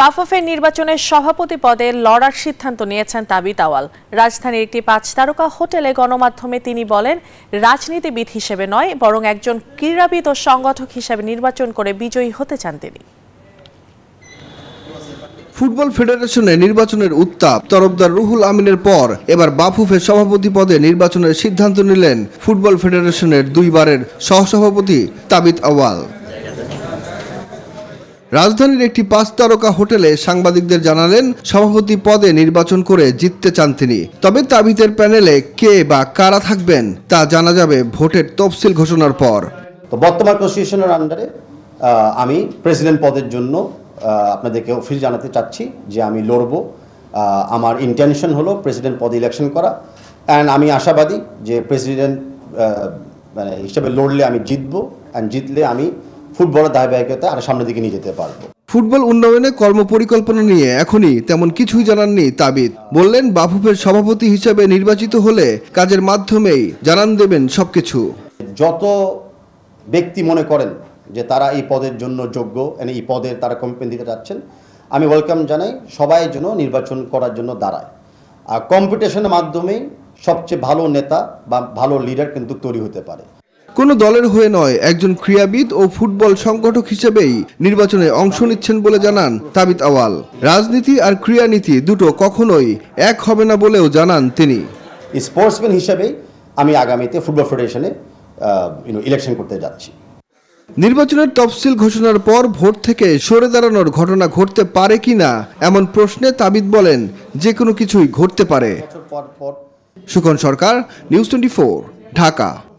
বাফুফের নির্বাচনে সভাপতি পদে লড়ার সিদ্ধান্ত নিয়েছেন তাবি তাওয়াল রাজধানীর একটি পাঁচ তারকা হোটেলে গণমাধ্যমে তিনি বলেন রাজনীতিবিদ হিসেবে নয় বরং একজন ক্রীড়াবিদ ও সংগঠক হিসেবে নির্বাচন করে বিজয়ী হতে চান তিনি ফুটবল ফেডারেশনে নির্বাচনের উত্তাপ তরফদার রুহুল আমিনের পর এবার বাফুফে সভাপতি পদে নির্বাচনের সিদ্ধান্ত নিলেন ফুটবল ফেডারেশনের দুইবারের সহসভাপতি তাবিত আওয়াল রাজধানীর একটি পাঁচ তারকা হোটেলে সাংবাদিকদের জানালেন সভাপতি পদে নির্বাচন করে জিততে চান তিনি তবে তাবিতের প্যানেলে কে বা কারা থাকবেন তা জানা যাবে ভোটের তফসিল ঘোষণার পর তো বর্তমান কনস্টিটিউশনের আন্ডারে আমি প্রেসিডেন্ট পদের জন্য আপনাদেরকে অফিস জানাতে চাচ্ছি যে আমি লড়ব আমার ইন্টেনশন হলো প্রেসিডেন্ট পদে ইলেকশন করা অ্যান্ড আমি আশাবাদী যে প্রেসিডেন্ট মানে হিসেবে লড়লে আমি জিতবো অ্যান্ড জিতলে আমি ফুটবলের ধারাবাহিকতা আর সামনের দিকে নিয়ে যেতে পারবো ফুটবল উন্নয়নে কর্মপরিকল্পনা নিয়ে এখনই তেমন কিছুই জানাননি তাবিদ বললেন বাফুফের সভাপতি হিসেবে নির্বাচিত হলে কাজের মাধ্যমেই জানান দেবেন সবকিছু যত ব্যক্তি মনে করেন যে তারা এই পদের জন্য যোগ্য মানে এই পদের তারা কম্পেন দিতে যাচ্ছেন আমি ওয়েলকাম জানাই সবাই জন্য নির্বাচন করার জন্য দাঁড়ায় আর কম্পিটিশনের মাধ্যমেই সবচেয়ে ভালো নেতা বা ভালো লিডার কিন্তু তৈরি হতে পারে কোনো দলের হয়ে নয় একজন ক্রীড়াবিদ ও ফুটবল সংগঠক হিসেবেই নির্বাচনে অংশ নিচ্ছেন বলে জানান তাবিত আওয়াল রাজনীতি আর ক্রীড়ানীতি দুটো কখনোই এক হবে না বলেও জানান তিনি স্পোর্টসম্যান হিসেবেই আমি আগামীতে ফুটবল ফেডারেশনে ইলেকশন করতে যাচ্ছি নির্বাচনের তফসিল ঘোষণার পর ভোট থেকে সরে দাঁড়ানোর ঘটনা ঘটতে পারে কি না এমন প্রশ্নে তাবিদ বলেন যে কোনো কিছুই ঘটতে পারে সুখন সরকার নিউজ টোয়েন্টি ঢাকা